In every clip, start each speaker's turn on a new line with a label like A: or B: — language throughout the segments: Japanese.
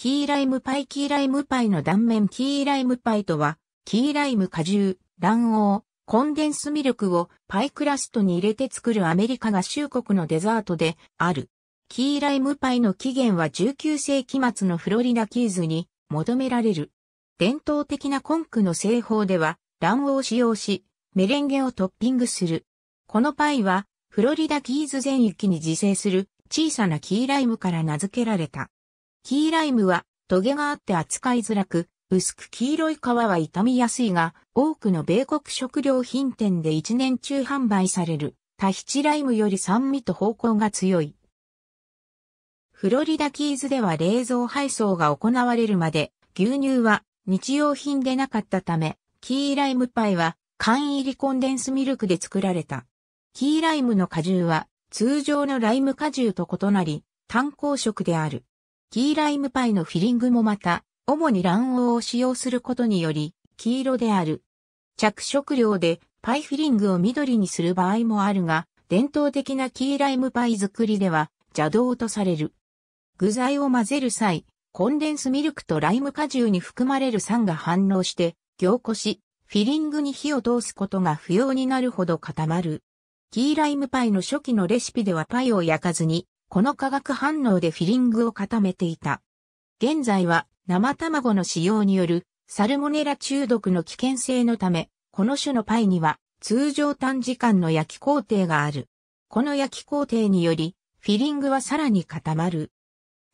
A: キーライムパイキーライムパイの断面キーライムパイとは、キーライム果汁、卵黄、コンデンスミルクをパイクラストに入れて作るアメリカ合衆国のデザートである。キーライムパイの起源は19世紀末のフロリダキーズに求められる。伝統的なコンクの製法では卵黄を使用し、メレンゲをトッピングする。このパイはフロリダキーズ全域に自生する小さなキーライムから名付けられた。キーライムはトゲがあって扱いづらく、薄く黄色い皮は傷みやすいが、多くの米国食料品店で一年中販売される、タヒチライムより酸味と方向が強い。フロリダキーズでは冷蔵配送が行われるまで、牛乳は日用品でなかったため、キーライムパイは缶入りコンデンスミルクで作られた。キーライムの果汁は通常のライム果汁と異なり、炭鉱色である。キーライムパイのフィリングもまた、主に卵黄を使用することにより、黄色である。着色料でパイフィリングを緑にする場合もあるが、伝統的なキーライムパイ作りでは邪道とされる。具材を混ぜる際、コンデンスミルクとライム果汁に含まれる酸が反応して、凝固し、フィリングに火を通すことが不要になるほど固まる。キーライムパイの初期のレシピではパイを焼かずに、この化学反応でフィリングを固めていた。現在は生卵の使用によるサルモネラ中毒の危険性のため、この種のパイには通常短時間の焼き工程がある。この焼き工程により、フィリングはさらに固まる。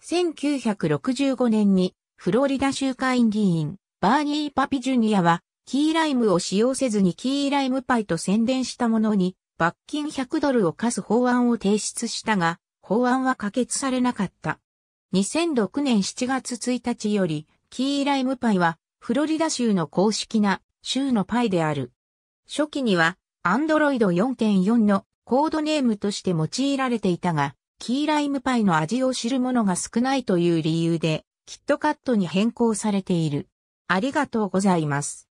A: 1965年にフロリダ州会議員バーニー・パピジュニアはキーライムを使用せずにキーライムパイと宣伝したものに罰金100ドルを課す法案を提出したが、法案は可決されなかった。2006年7月1日より、キーライムパイは、フロリダ州の公式な州のパイである。初期には、アンドロイド4.4のコードネームとして用いられていたが、キーライムパイの味を知る者が少ないという理由で、キットカットに変更されている。ありがとうございます。